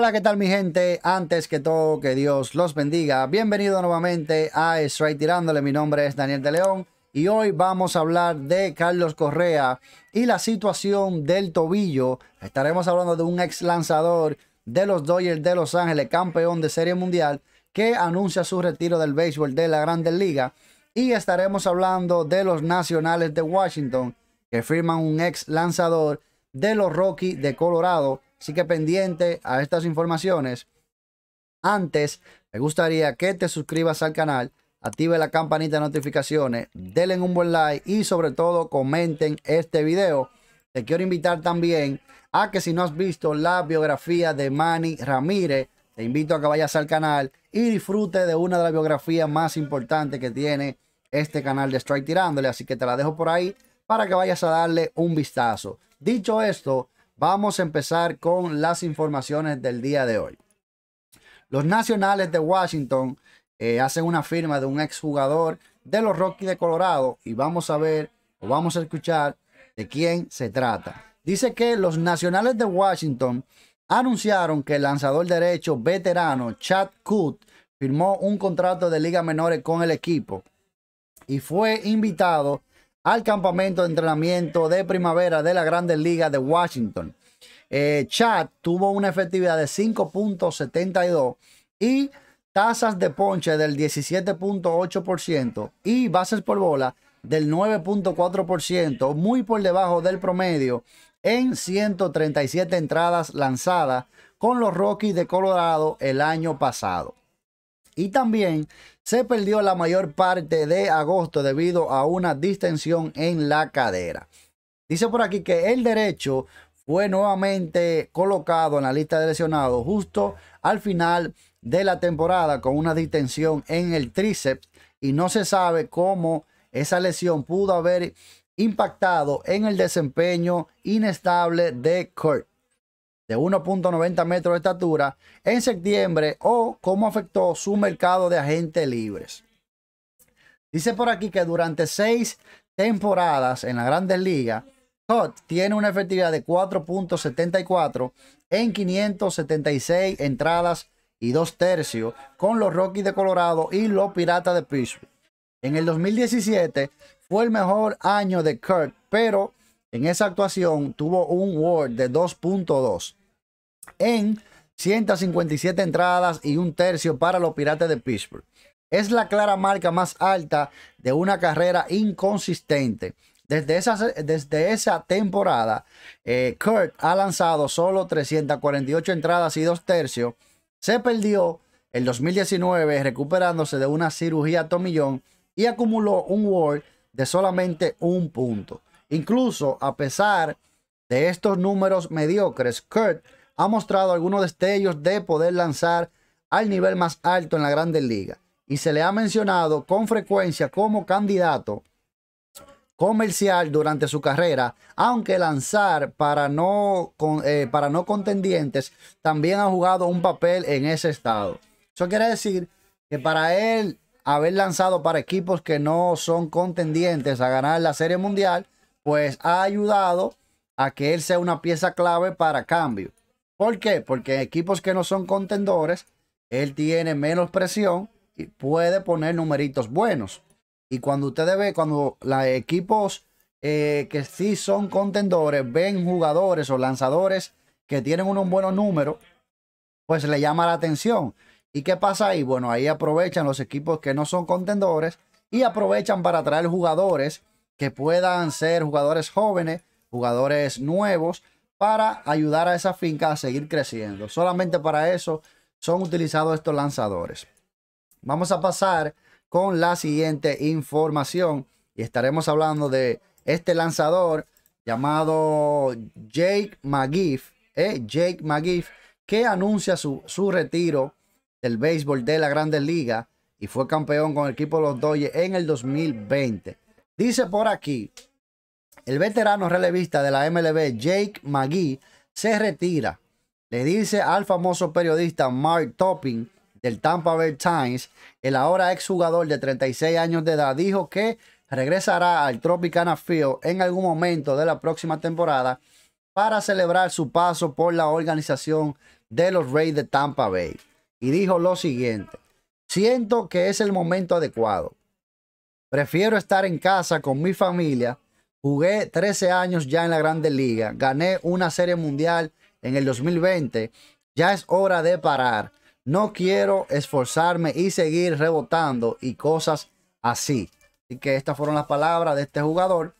Hola, ¿qué tal mi gente? Antes que todo, que Dios los bendiga. Bienvenido nuevamente a Straight Tirándole. Mi nombre es Daniel de León y hoy vamos a hablar de Carlos Correa y la situación del tobillo. Estaremos hablando de un ex lanzador de los Dodgers de Los Ángeles, campeón de Serie Mundial, que anuncia su retiro del béisbol de la Grande Liga. Y estaremos hablando de los Nacionales de Washington, que firman un ex lanzador de los Rockies de Colorado Así que pendiente a estas informaciones. Antes, me gustaría que te suscribas al canal, active la campanita de notificaciones, denle un buen like y sobre todo comenten este video. Te quiero invitar también a que si no has visto la biografía de Manny Ramírez, te invito a que vayas al canal y disfrute de una de las biografías más importantes que tiene este canal de Strike Tirándole. Así que te la dejo por ahí para que vayas a darle un vistazo. Dicho esto, Vamos a empezar con las informaciones del día de hoy. Los nacionales de Washington eh, hacen una firma de un exjugador de los Rockies de Colorado y vamos a ver o vamos a escuchar de quién se trata. Dice que los nacionales de Washington anunciaron que el lanzador derecho veterano Chad Coot firmó un contrato de liga menores con el equipo y fue invitado al campamento de entrenamiento de primavera de la Grandes Liga de Washington. Eh, Chad tuvo una efectividad de 5.72 y tasas de ponche del 17.8% y bases por bola del 9.4%, muy por debajo del promedio en 137 entradas lanzadas con los Rockies de Colorado el año pasado. Y también se perdió la mayor parte de agosto debido a una distensión en la cadera. Dice por aquí que el derecho fue nuevamente colocado en la lista de lesionados justo al final de la temporada con una distensión en el tríceps y no se sabe cómo esa lesión pudo haber impactado en el desempeño inestable de Kurt de 1.90 metros de estatura en septiembre o cómo afectó su mercado de agentes libres. Dice por aquí que durante seis temporadas en la Grandes liga kurt tiene una efectividad de 4.74 en 576 entradas y dos tercios con los Rockies de Colorado y los Piratas de Pittsburgh. En el 2017 fue el mejor año de kurt pero en esa actuación tuvo un WAR de 2.2 en 157 entradas y un tercio para los Piratas de Pittsburgh. Es la clara marca más alta de una carrera inconsistente. Desde esa, desde esa temporada, eh, Kurt ha lanzado solo 348 entradas y dos tercios. Se perdió el 2019 recuperándose de una cirugía tomillón y acumuló un world de solamente un punto. Incluso a pesar de estos números mediocres, Kurt ha mostrado algunos destellos de poder lanzar al nivel más alto en la Grandes Liga. y se le ha mencionado con frecuencia como candidato comercial durante su carrera, aunque lanzar para no, eh, para no contendientes también ha jugado un papel en ese estado. Eso quiere decir que para él haber lanzado para equipos que no son contendientes a ganar la Serie Mundial, pues ha ayudado a que él sea una pieza clave para cambio. ¿Por qué? Porque equipos que no son contendores, él tiene menos presión y puede poner numeritos buenos. Y cuando ustedes ven, cuando los equipos eh, que sí son contendores ven jugadores o lanzadores que tienen unos buenos números, pues le llama la atención. ¿Y qué pasa ahí? Bueno, ahí aprovechan los equipos que no son contendores y aprovechan para traer jugadores que puedan ser jugadores jóvenes, jugadores nuevos, para ayudar a esa finca a seguir creciendo. Solamente para eso son utilizados estos lanzadores. Vamos a pasar con la siguiente información y estaremos hablando de este lanzador llamado Jake McGiff, eh, Jake McGiff, que anuncia su, retiro del béisbol de la grande liga. y fue campeón con el equipo los Dodgers en el 2020. Dice por aquí, el veterano relevista de la MLB, Jake McGee, se retira. Le dice al famoso periodista Mark Topping del Tampa Bay Times, el ahora exjugador de 36 años de edad, dijo que regresará al Tropicana Field en algún momento de la próxima temporada para celebrar su paso por la organización de los Reyes de Tampa Bay. Y dijo lo siguiente, siento que es el momento adecuado. Prefiero estar en casa con mi familia Jugué 13 años ya en la Grande Liga. Gané una Serie Mundial en el 2020. Ya es hora de parar. No quiero esforzarme y seguir rebotando y cosas así. Así que estas fueron las palabras de este jugador.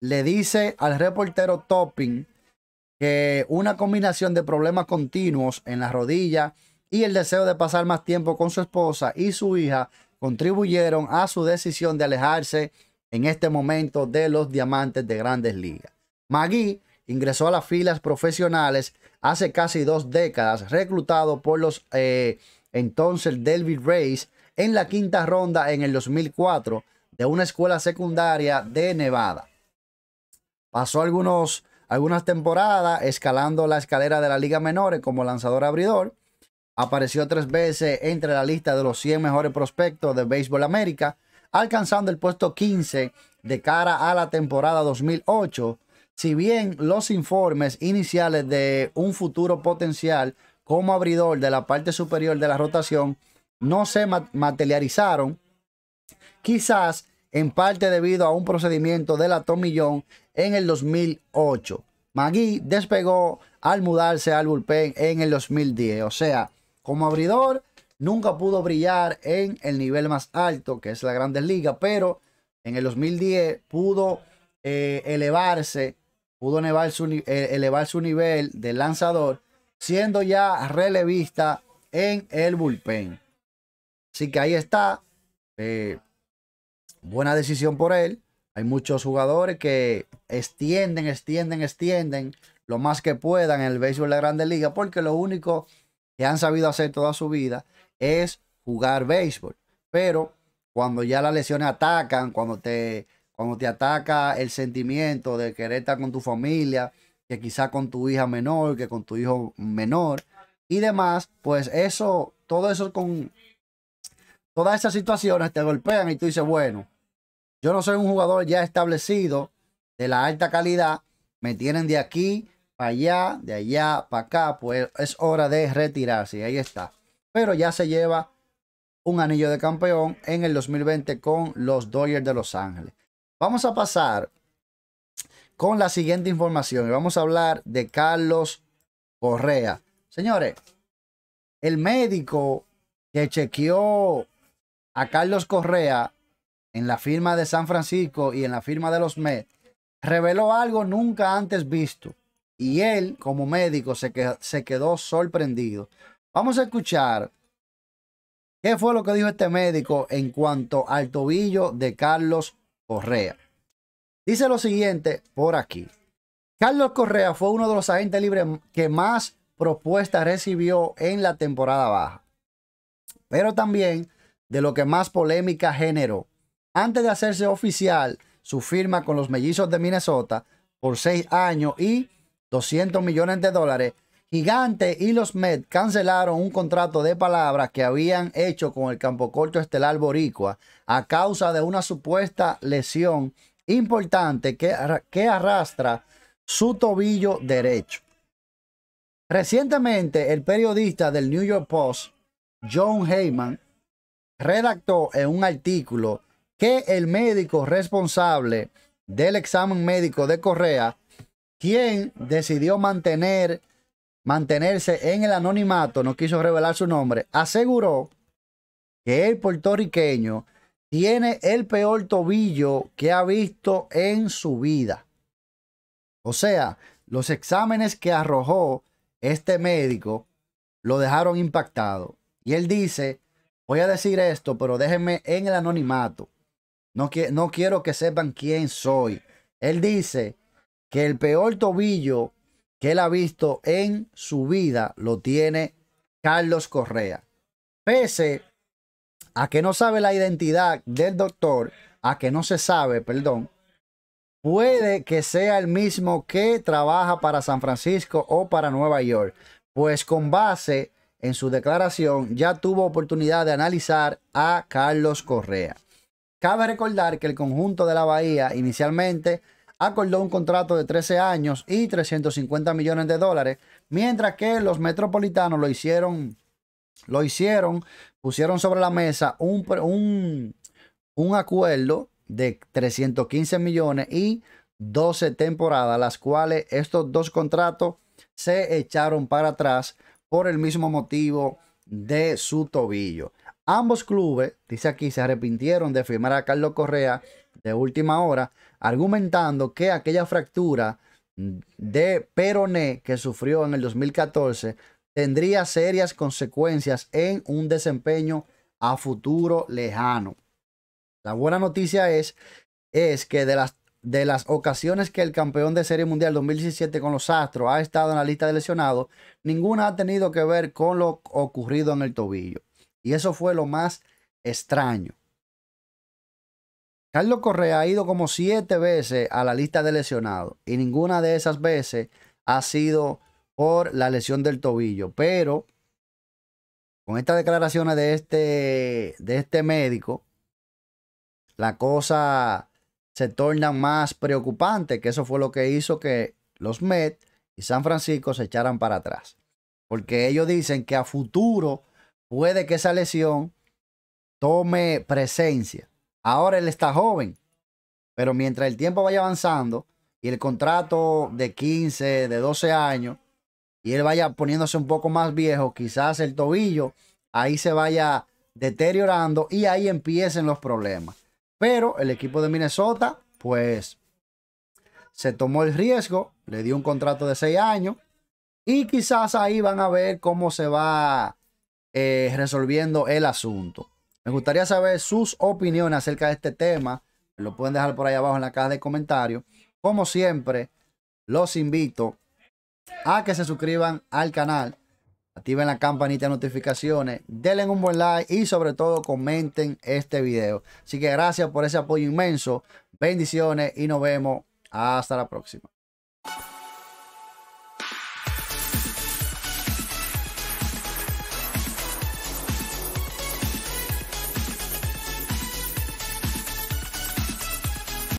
Le dice al reportero Topping que una combinación de problemas continuos en la rodilla y el deseo de pasar más tiempo con su esposa y su hija contribuyeron a su decisión de alejarse en este momento de los diamantes de grandes ligas. Magui ingresó a las filas profesionales hace casi dos décadas, reclutado por los eh, entonces Delby Rays... en la quinta ronda en el 2004 de una escuela secundaria de Nevada. Pasó algunos, algunas temporadas escalando la escalera de la Liga Menores como lanzador abridor. Apareció tres veces entre la lista de los 100 mejores prospectos de Béisbol América alcanzando el puesto 15 de cara a la temporada 2008, si bien los informes iniciales de un futuro potencial como abridor de la parte superior de la rotación no se materializaron, quizás en parte debido a un procedimiento de la Tomillón en el 2008. Magui despegó al mudarse al bullpen en el 2010. O sea, como abridor nunca pudo brillar en el nivel más alto, que es la Grande Liga, pero en el 2010 pudo eh, elevarse, pudo elevar su, eh, elevar su nivel de lanzador, siendo ya relevista en el bullpen. Así que ahí está. Eh, buena decisión por él. Hay muchos jugadores que extienden, extienden, extienden lo más que puedan en el béisbol de la Grande Liga, porque lo único que han sabido hacer toda su vida es jugar béisbol. Pero cuando ya las lesiones atacan, cuando te, cuando te ataca el sentimiento de querer estar con tu familia, que quizá con tu hija menor, que con tu hijo menor y demás, pues eso, todo eso con todas esas situaciones te golpean y tú dices, bueno, yo no soy un jugador ya establecido de la alta calidad, me tienen de aquí para allá, de allá para acá, pues es hora de retirarse, y ahí está pero ya se lleva un anillo de campeón en el 2020 con los Dodgers de Los Ángeles. Vamos a pasar con la siguiente información y vamos a hablar de Carlos Correa. Señores, el médico que chequeó a Carlos Correa en la firma de San Francisco y en la firma de los Mets reveló algo nunca antes visto. Y él, como médico, se, quedó sorprendido. Vamos a escuchar qué fue lo que dijo este médico en cuanto al tobillo de Carlos Correa. Dice lo siguiente por aquí. Carlos Correa fue uno de los agentes libres que más propuestas recibió en la temporada baja, pero también de lo que más polémica generó. Antes de hacerse oficial su firma con los mellizos de Minnesota por seis años y 200 millones de dólares, Gigante y los Mets cancelaron un contrato de palabras que habían hecho con el Campo Corto estelar boricua a causa de una supuesta lesión importante que, que arrastra su tobillo derecho. Recientemente, el periodista del New York Post, John Heyman, redactó en un artículo que el médico responsable del examen médico de Correa, quien decidió mantener mantenerse en el anonimato, no quiso revelar su nombre, aseguró que el puertorriqueño tiene el peor tobillo que ha visto en su vida. O sea, los exámenes que arrojó este médico lo dejaron impactado. Y él dice, voy a decir esto, pero déjenme en el anonimato. No, quiero que sepan quién soy. Él dice que el peor tobillo que él ha visto en su vida lo tiene Carlos Correa. Pese a que no sabe la identidad del doctor, a que no se sabe, perdón, puede que sea el mismo que trabaja para San Francisco o para Nueva York, pues con base en su declaración ya tuvo oportunidad de analizar a Carlos Correa. Cabe recordar que el conjunto de la Bahía inicialmente acordó un contrato de 13 años y 350 millones de dólares, mientras que los metropolitanos lo hicieron, lo hicieron, pusieron sobre la mesa un, un, un acuerdo de 315 millones y 12 temporadas, las cuales estos dos contratos se echaron para atrás por el mismo motivo de su tobillo. Ambos clubes, dice aquí, se arrepintieron de firmar a Carlos Correa de última hora, argumentando que aquella fractura de peroné que sufrió en el 2014 tendría serias consecuencias en un desempeño a futuro lejano. La buena noticia es, es que de las, de las ocasiones que el campeón de Serie Mundial 2017 con los Astros ha estado en la lista de lesionados, ninguna ha tenido que ver con lo ocurrido en el tobillo. Y eso fue lo más extraño. Carlos Correa ha ido como siete veces a la lista de lesionados y ninguna de esas veces ha sido por la lesión del tobillo. Pero con estas declaraciones de este, de este médico, la cosa se torna más preocupante, que eso fue lo que hizo que los MED y San Francisco se echaran para atrás. Porque ellos dicen que a futuro puede que esa lesión tome presencia Ahora él está joven, pero mientras el tiempo vaya avanzando y el contrato de 15, de 12 años, y él vaya poniéndose un poco más viejo, quizás el tobillo ahí se vaya deteriorando y ahí empiecen los problemas. Pero el equipo de Minnesota, pues, se tomó el riesgo, le dio un contrato de 6 años y quizás ahí van a ver cómo se va eh, resolviendo el asunto. Me gustaría saber sus opiniones acerca de este tema. Lo pueden dejar por ahí abajo en la caja de comentarios. Como siempre, los invito a que se suscriban al canal, activen la campanita de notificaciones, denle un buen like y sobre todo comenten este video. Así que gracias por ese apoyo inmenso. Bendiciones y nos vemos hasta la próxima.